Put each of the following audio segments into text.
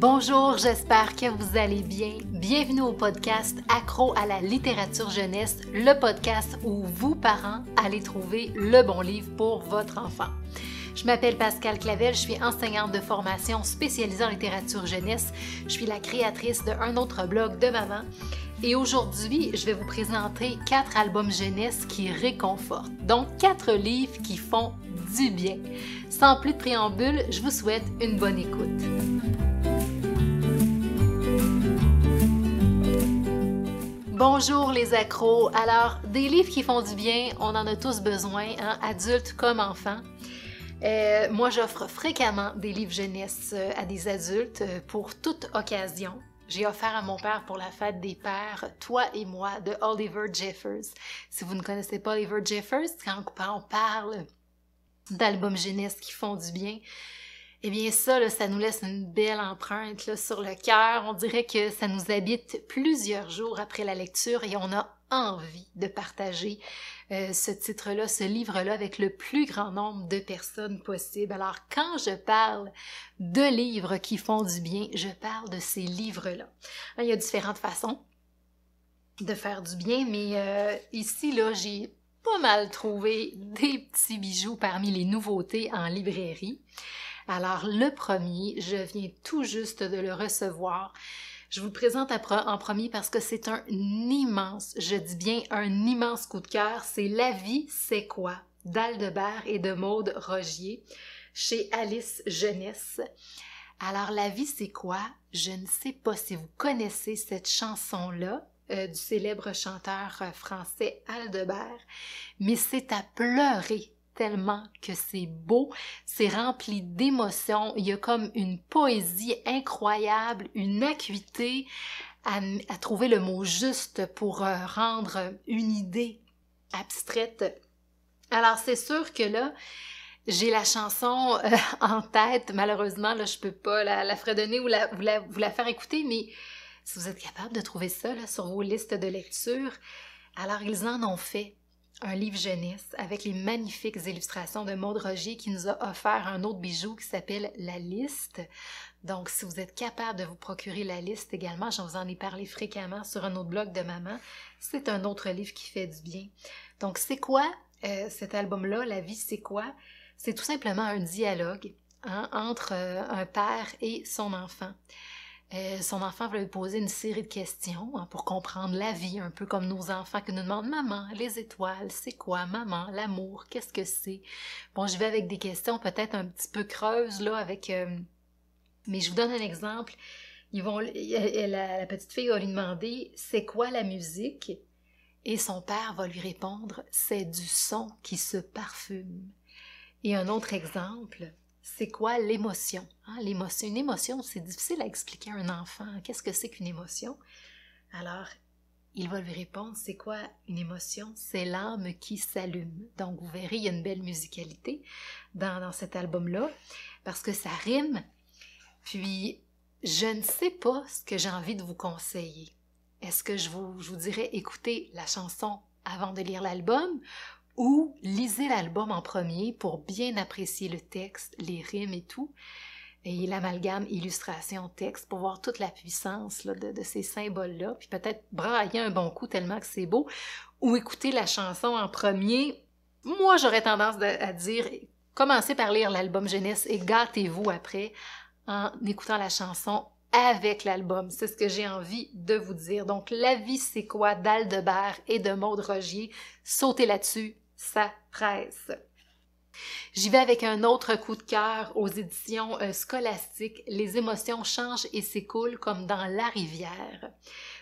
Bonjour, j'espère que vous allez bien. Bienvenue au podcast Accro à la littérature jeunesse, le podcast où vous, parents, allez trouver le bon livre pour votre enfant. Je m'appelle Pascal Clavel, je suis enseignante de formation spécialisée en littérature jeunesse. Je suis la créatrice d'un autre blog de maman. Et aujourd'hui, je vais vous présenter quatre albums jeunesse qui réconfortent, donc quatre livres qui font du bien. Sans plus de préambule, je vous souhaite une bonne écoute. Bonjour les accros. Alors, des livres qui font du bien, on en a tous besoin, hein, adultes comme enfants. Euh, moi, j'offre fréquemment des livres jeunesse euh, à des adultes euh, pour toute occasion. J'ai offert à mon père pour la fête des pères Toi et moi de Oliver Jeffers. Si vous ne connaissez pas Oliver Jeffers, quand on parle d'albums jeunesse qui font du bien, eh bien ça, ça nous laisse une belle empreinte sur le cœur. On dirait que ça nous habite plusieurs jours après la lecture et on a envie de partager euh, ce titre-là, ce livre-là avec le plus grand nombre de personnes possible. Alors quand je parle de livres qui font du bien, je parle de ces livres-là. Hein, il y a différentes façons de faire du bien, mais euh, ici, là, j'ai pas mal trouvé des petits bijoux parmi les nouveautés en librairie. Alors, le premier, je viens tout juste de le recevoir. Je vous présente en premier parce que c'est un immense, je dis bien un immense coup de cœur. C'est La vie, c'est quoi? d'Aldebert et de Maude Rogier chez Alice Jeunesse. Alors, La vie, c'est quoi? Je ne sais pas si vous connaissez cette chanson-là euh, du célèbre chanteur euh, français Aldebert, mais c'est à pleurer tellement que c'est beau, c'est rempli d'émotions, il y a comme une poésie incroyable, une acuité à, trouver le mot juste pour euh, rendre une idée abstraite. Alors c'est sûr que là, j'ai la chanson euh, en tête, malheureusement, là, je peux pas la, fredonner ou la, vous, la, faire écouter, mais si vous êtes capable de trouver ça sur vos listes de lecture, alors ils en ont fait un livre jeunesse avec les magnifiques illustrations de Maude Roger qui nous a offert un autre bijou qui s'appelle La Liste. Donc, si vous êtes capable de vous procurer La Liste également, je vous en ai parlé fréquemment sur un autre blog de maman, c'est un autre livre qui fait du bien. Donc, c'est quoi euh, cet album-là, La vie, c'est quoi? C'est tout simplement un dialogue hein, entre euh, un père et son enfant. Euh, son enfant va lui poser une série de questions hein, pour comprendre la vie, un peu comme nos enfants qui nous demandent maman, les étoiles, c'est quoi, maman, l'amour, qu'est-ce que c'est. Bon, je vais avec des questions peut-être un petit peu creuses là, avec. Euh, mais je vous donne un exemple. Ils vont, euh, la, la petite fille va lui demander c'est quoi la musique et son père va lui répondre c'est du son qui se parfume. Et un autre exemple, c'est quoi l'émotion. Hein? L'émotion, une émotion, c'est difficile à expliquer à un enfant. Qu'est-ce que c'est qu'une émotion? Alors, il va lui répondre, c'est quoi une émotion? C'est l'âme qui s'allume. Donc, vous verrez, il y a une belle musicalité dans, cet album-là, parce que ça rime. Puis, je ne sais pas ce que j'ai envie de vous conseiller. Est-ce que je vous, je vous dirais écoutez la chanson avant de lire l'album ou lisez l'album en premier pour bien apprécier le texte, les rimes et tout. Et l'amalgame illustration-texte pour voir toute la puissance de, ces symboles-là, puis peut-être brailler un bon coup tellement que c'est beau, ou écouter la chanson en premier. Moi, j'aurais tendance à dire, commencez par lire l'album jeunesse et gâtez-vous après en écoutant la chanson avec l'album. C'est ce que j'ai envie de vous dire. Donc, La vie, c'est quoi d'Aldebert et de Maude Rogier. Sautez là-dessus, ça presse. J'y vais avec un autre coup de cœur aux éditions euh, scolastiques. Les émotions changent et s'écoulent comme dans la rivière.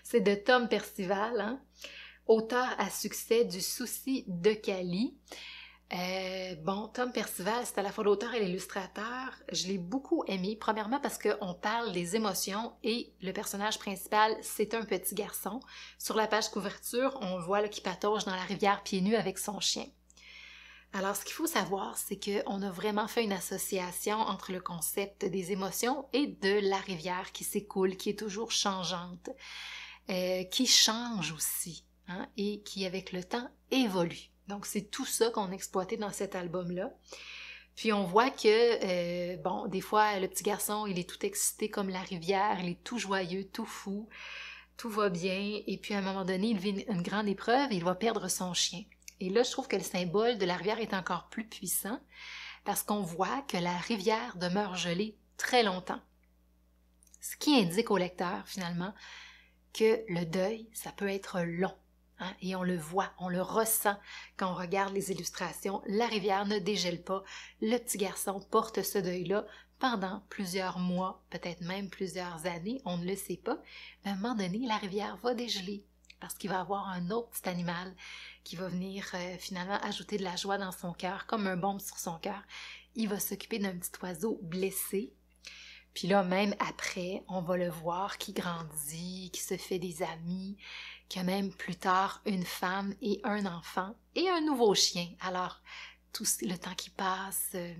C'est de Tom Percival, hein, auteur à succès du Souci de Cali. Euh, bon, Tom Percival, c'est à la fois l'auteur et l'illustrateur. Je l'ai beaucoup aimé, premièrement parce qu'on parle des émotions et le personnage principal, c'est un petit garçon. Sur la page couverture, on voit qui patauge dans la rivière pieds nus avec son chien. Alors, ce qu'il faut savoir, c'est qu'on a vraiment fait une association entre le concept des émotions et de la rivière qui s'écoule, qui est toujours changeante, euh, qui change aussi, hein, et qui, avec le temps, évolue. Donc, c'est tout ça qu'on exploitait dans cet album-là. Puis on voit que, euh, bon, des fois, le petit garçon, il est tout excité comme la rivière, il est tout joyeux, tout fou, tout va bien. Et puis à un moment donné, il vit une grande épreuve, et il va perdre son chien. Et là, je trouve que le symbole de la rivière est encore plus puissant parce qu'on voit que la rivière demeure gelée très longtemps. Ce qui indique au lecteur, finalement, que le deuil, ça peut être long. Hein, et on le voit, on le ressent quand on regarde les illustrations. La rivière ne dégèle pas. Le petit garçon porte ce deuil-là pendant plusieurs mois, peut-être même plusieurs années, on ne le sait pas. à un moment donné, la rivière va dégeler parce qu'il va avoir un autre petit animal qui va venir euh, finalement ajouter de la joie dans son cœur, comme un bombe sur son cœur. Il va s'occuper d'un petit oiseau blessé puis là, même après, on va le voir qui grandit, qui se fait des amis, quand même plus tard une femme et un enfant et un nouveau chien. Alors, tout le temps qui passe, euh,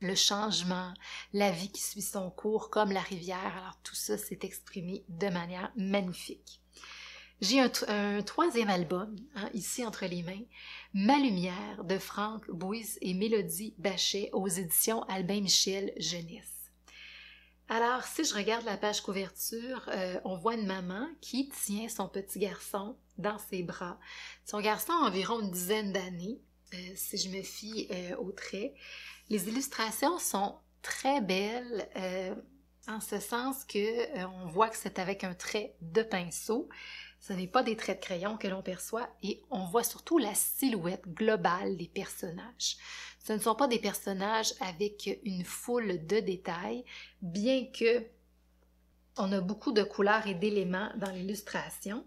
le changement, la vie qui suit son cours comme la rivière, alors tout ça s'est exprimé de manière magnifique. J'ai un, troisième album, hein, ici entre les mains, Ma Lumière de Franck Bouis et Mélodie Bachet aux éditions Albin Michel Jeunesse. Alors, si je regarde la page couverture, euh, on voit une maman qui tient son petit garçon dans ses bras. Son garçon a environ une dizaine d'années, euh, si je me fie euh, au trait. Les illustrations sont très belles en ce sens que on voit que c'est avec un trait de pinceau. Ce n'est pas des traits de crayon que l'on perçoit et on voit surtout la silhouette globale des personnages. Ce ne sont pas des personnages avec une foule de détails, bien que on a beaucoup de couleurs et d'éléments dans l'illustration,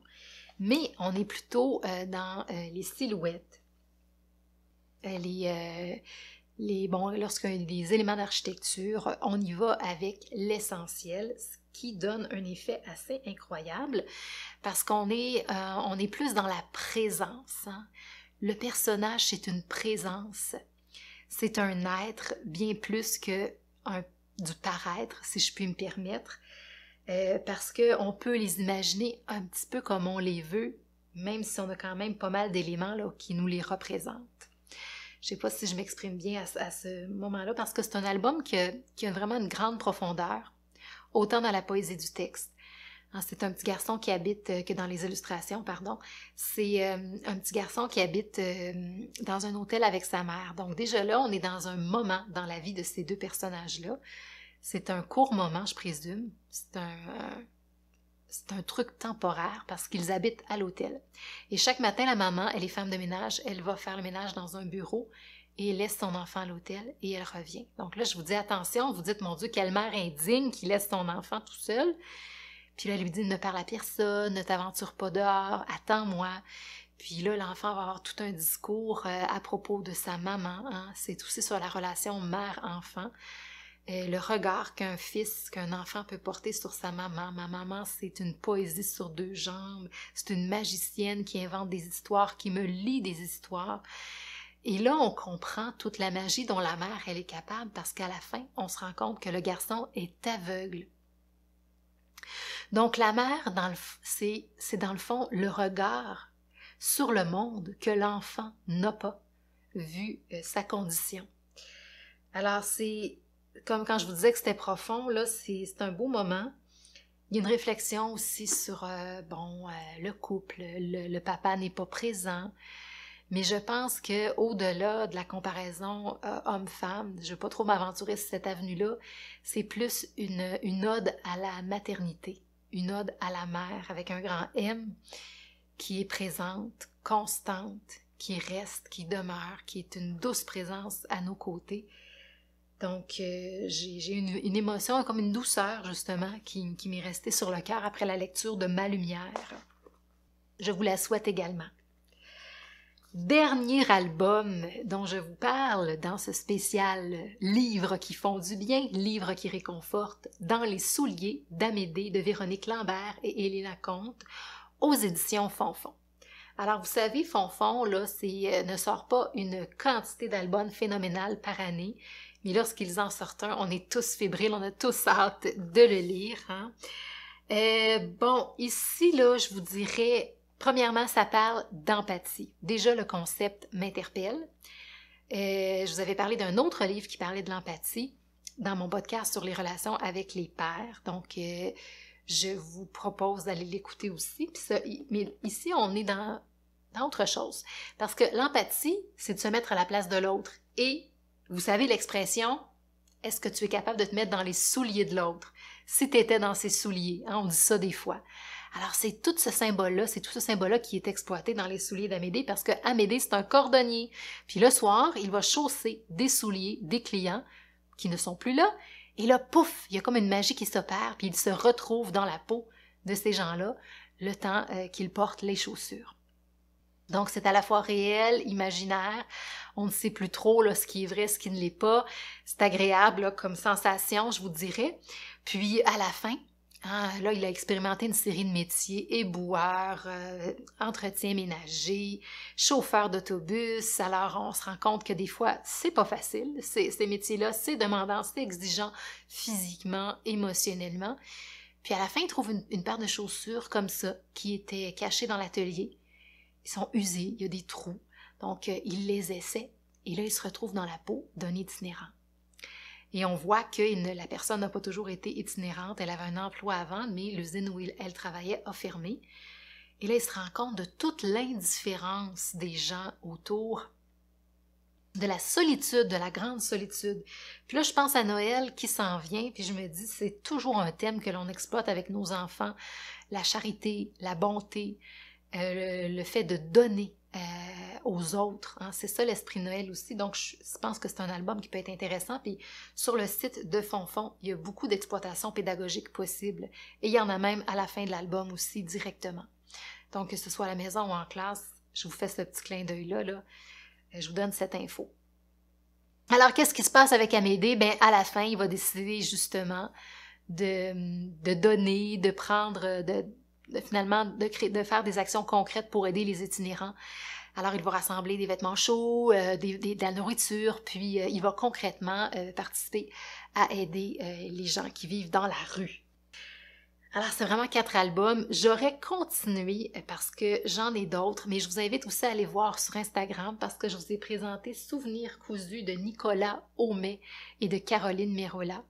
mais on est plutôt euh, dans euh, les silhouettes. Euh, les, bon, lorsqu'il y a des éléments d'architecture, on y va avec l'essentiel, qui donne un effet assez incroyable parce qu'on est, euh, est plus dans la présence. Hein. Le personnage, c'est une présence. C'est un être bien plus que un, du paraître, si je puis me permettre, euh, parce parce qu'on peut les imaginer un petit peu comme on les veut, même si on a quand même pas mal d'éléments qui nous les représentent. Je sais pas si je m'exprime bien à, ce moment-là, parce que c'est un album qui a vraiment une grande profondeur autant dans la poésie du texte. Hein, c'est un petit garçon qui habite, euh, que dans les illustrations, pardon, c'est euh, un petit garçon qui habite euh, dans un hôtel avec sa mère. Donc déjà là, on est dans un moment dans la vie de ces deux personnages-là. C'est un court moment, je présume. C'est un, c'est un truc temporaire parce qu'ils habitent à l'hôtel. Et chaque matin, la maman, elle est femme de ménage, elle va faire le ménage dans un bureau et laisse son enfant à l'hôtel et elle revient. Donc là, je vous dis attention, vous dites, mon Dieu, quelle mère indigne qui laisse son enfant tout seul. Puis là, elle lui dit, ne parle à personne, ne t'aventure pas dehors, attends-moi. Puis là, l'enfant va avoir tout un discours euh, à propos de sa maman. Hein. C'est aussi sur la relation mère-enfant. Euh, le regard qu'un fils, qu'un enfant peut porter sur sa maman. Ma maman, c'est une poésie sur deux jambes. C'est une magicienne qui invente des histoires, qui me lit des histoires. Et là, on comprend toute la magie dont la mère, elle est capable, parce qu'à la fin, on se rend compte que le garçon est aveugle. Donc la mère, c'est, dans le fond le regard sur le monde que l'enfant n'a pas, vu euh, sa condition. Alors c'est, comme quand je vous disais que c'était profond, là, c'est, un beau moment. Il y a une réflexion aussi sur, euh, bon, euh, le couple, le papa n'est pas présent, mais je pense que au-delà de la comparaison euh, homme-femme, je ne vais pas trop m'aventurer sur cette avenue-là, c'est plus une, ode à la maternité, une ode à la mère avec un grand M qui est présente, constante, qui reste, qui demeure, qui est une douce présence à nos côtés. Donc, euh, j'ai une, émotion, comme une douceur, justement, qui, qui m'est restée sur le cœur après la lecture de Ma Lumière. Je vous la souhaite également dernier album dont je vous parle dans ce spécial Livres qui font du bien, livres qui réconfortent » dans les souliers d'Amédée de Véronique Lambert et Hélène Comte aux éditions Fonfon. Alors vous savez, Fonfon, là, c'est, euh, ne sort pas une quantité d'albums phénoménales par année, mais lorsqu'ils en sortent un, on est tous fébriles, on a tous hâte de le lire. Hein? Euh, bon, ici, là, je vous dirais Premièrement, ça parle d'empathie. Déjà, le concept m'interpelle. Euh, je vous avais parlé d'un autre livre qui parlait de l'empathie dans mon podcast sur les relations avec les pères. Donc, euh, je vous propose d'aller l'écouter aussi. mais ici, on est dans, dans autre chose. Parce que l'empathie, c'est de se mettre à la place de l'autre. Et, vous savez l'expression, est-ce que tu es capable de te mettre dans les souliers de l'autre? Si tu étais dans ses souliers, hein, on dit ça des fois. Alors c'est tout ce symbole-là, c'est tout ce symbole-là qui est exploité dans les souliers d'Amédée parce que Amédée, c'est un cordonnier. Puis le soir, il va chausser des souliers des clients qui ne sont plus là. Et là, pouf, il y a comme une magie qui s'opère, puis il se retrouve dans la peau de ces gens-là le temps euh, qu'il qu'ils portent les chaussures. Donc c'est à la fois réel, imaginaire, on ne sait plus trop là, ce qui est vrai, ce qui ne l'est pas, c'est agréable comme sensation, je vous dirais. Puis à la fin, ah, là, il a expérimenté une série de métiers, éboueur, euh, entretien ménager, chauffeur d'autobus. Alors, on se rend compte que des fois, c'est pas facile. Ces, ces métiers-là, c'est demandant, c'est exigeant physiquement, émotionnellement. Puis à la fin, il trouve une, paire de chaussures comme ça, qui étaient cachées dans l'atelier. Ils sont usés, il y a des trous. Donc, euh, il les essaie. Et là, il se retrouve dans la peau d'un itinérant. Et on voit que la personne n'a pas toujours été itinérante. Elle avait un emploi avant, mais l'usine où elle travaillait a fermé. Et là, il se rend compte de toute l'indifférence des gens autour, de la solitude, de la grande solitude. Puis là, je pense à Noël qui s'en vient, puis je me dis, c'est toujours un thème que l'on exploite avec nos enfants, la charité, la bonté, euh, le fait de donner, euh, aux autres. Hein. C'est ça l'esprit Noël aussi. Donc, je pense que c'est un album qui peut être intéressant. Puis, sur le site de Fonfon, il y a beaucoup d'exploitations pédagogiques possibles. Et il y en a même à la fin de l'album aussi, directement. Donc, que ce soit à la maison ou en classe, je vous fais ce petit clin d'œil-là. Euh, je vous donne cette info. Alors, qu'est-ce qui se passe avec Amédée? Ben, à la fin, il va décider justement de donner, de prendre, de, finalement de, faire des actions concrètes pour aider les itinérants. Alors, il va rassembler des vêtements chauds, euh, de la nourriture, puis euh, il va concrètement euh, participer à aider les gens qui vivent dans la rue. Alors, c'est vraiment quatre albums. J'aurais continué parce que j'en ai d'autres, mais je vous invite aussi à aller voir sur Instagram parce que je vous ai présenté Souvenirs cousus de Nicolas Homais et de Caroline Mérola.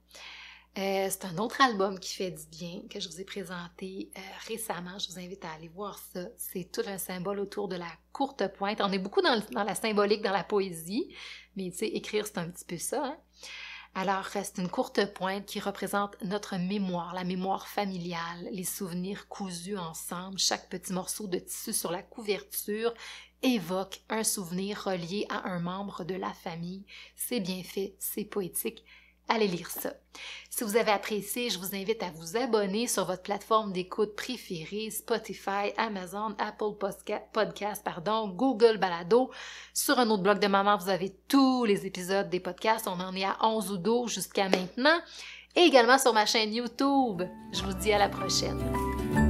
Euh, c'est un autre album qui fait du bien que je vous ai présenté euh, récemment. Je vous invite à aller voir ça. C'est tout un symbole autour de la courte pointe. On est beaucoup dans, la symbolique, dans la poésie, mais tu sais, écrire, c'est un petit peu ça. Hein. Alors, euh, c'est une courte pointe qui représente notre mémoire, la mémoire familiale, les souvenirs cousus ensemble. Chaque petit morceau de tissu sur la couverture évoque un souvenir relié à un membre de la famille. C'est bien fait, c'est poétique, allez lire ça. Si vous avez apprécié, je vous invite à vous abonner sur votre plateforme d'écoute préférée, Spotify, Amazon, Apple Podcast, pardon, Google Balado. Sur un autre blog de maman, vous avez tous les épisodes des podcasts. On en est à 11 ou 12 jusqu'à maintenant. Et également sur ma chaîne YouTube. Je vous dis à la prochaine.